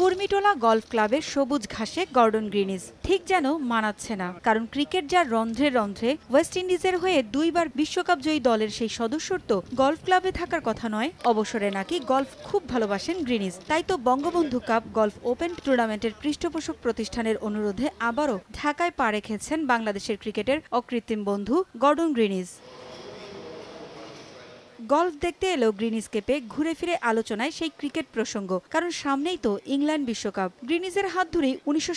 Kurmitola golf ক্লাবের সবুজ ঘাসে গর্ডন গ্রিনিজ ঠিক যেন মানাচ্ছে না কারণ ক্রিকেট যার রন্ধ্রে রন্ধ্রে ওয়েস্ট ইন্ডিজের হয়ে দুইবার বিশ্বকাপ জয়ী দলের সেই সদস্যর তো গল্ফ ক্লাবে থাকার কথা নয় অবসরে নাকি গল্ফ খুব ভালোবাসেন গ্রিনিজ তাই তো বঙ্গবন্ধু কাপ গল্ফ ওপেন টুর্নামেন্টের পৃষ্ঠপোষক প্রতিষ্ঠানের অনুরোধে আবারও ঢাকায় পা রেখেছেন বাংলাদেশের ক্রিকেটের অকৃত্রিম বন্ধু গর্ডন গ্রিনিজ গল্ফ দেখতে এলো গ্রিন স্কেপে ঘুরে ফিরে আলোচনায় সেই ক্রিকেট প্রসঙ্গ কারণ সামনেই তো ইংল্যান্ড বিশ্বকাপ গ্রিনিজের হাত ধরেই উনিশশো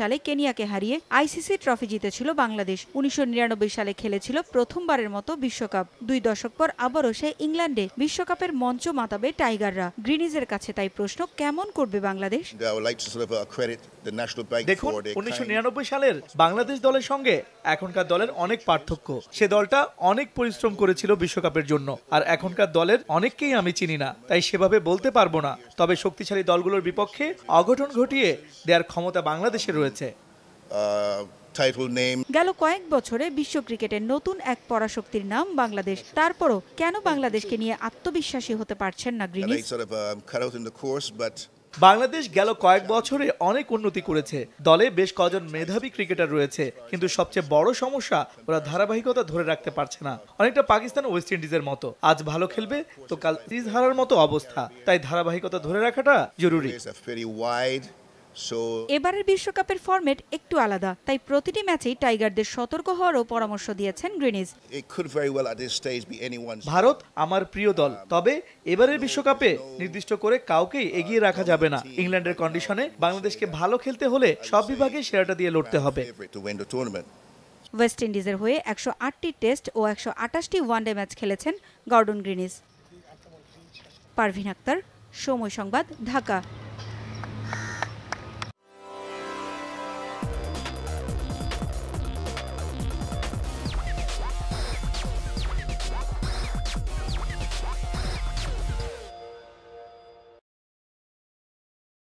সালে কেনিয়াকে হারিয়ে আইসিসি ট্রফি জিতেছিল বাংলাদেশ উনিশশো সালে খেলেছিল প্রথমবারের মতো বিশ্বকাপ দুই দশক পর আবারও সে ইংল্যান্ডে বিশ্বকাপের মঞ্চ মাতাবে টাইগাররা গ্রিনিজের কাছে তাই প্রশ্ন কেমন করবে বাংলাদেশ uh, দেখুন উনিশশো সালের বাংলাদেশ দলের সঙ্গে এখনকার দলের অনেক পার্থক্য সে দলটা অনেক পরিশ্রম করেছিল বিশ্বকাপের জন্য আর এখনকার দলের অনেককেই আমি চিনি না তাই সেভাবে বলতে পারবো না তবে শক্তিশালী দলগুলোর বিপক্ষে অঘটন ঘটিয়ে দেওয়ার ক্ষমতা বাংলাদেশে রয়েছে গেল কয়েক বছরে বিশ্ব ক্রিকেটের নতুন এক পরাশক্তির নাম বাংলাদেশ তারপরও কেন বাংলাদেশকে নিয়ে আত্মবিশ্বাসী হতে পারছেন না গ্রিনিস um, বাংলাদেশ গেল কয়েক বছরে অনেক উন্নতি করেছে দলে বেশ কজন মেধাবী ক্রিকেটার রয়েছে কিন্তু সবচেয়ে বড় সমস্যা ওরা ধারাবাহিকতা ধরে রাখতে পারছে না অনেকটা পাকিস্তান ওয়েস্ট ইন্ডিজের মতো আজ ভালো খেলবে তো কাল সিরিজ হারার মতো অবস্থা তাই ধারাবাহিকতা ধরে রাখাটা জরুরি এবারের বিশ্বকাপের ফরম্যাট একটু আলাদা তাই প্রতিটি ম্যাচেই টাইগারদের সতর্ক হওয়ারও পরামর্শ দিয়েছেন গ্রিনিজ ভারত আমার প্রিয় দল তবে এবারের বিশ্বকাপে নির্দিষ্ট করে কাউকেই এগিয়ে রাখা যাবে না ইংল্যান্ডের কন্ডিশনে বাংলাদেশকে ভালো খেলতে হলে সব বিভাগে সেরাটা দিয়ে লড়তে হবে ওয়েস্ট ইন্ডিজের হয়ে একশো আটটি টেস্ট ও একশো আটাশটি ওয়ানডে ম্যাচ খেলেছেন গর্ডন গ্রিনিজ পারভিন আক্তার সময় সংবাদ ঢাকা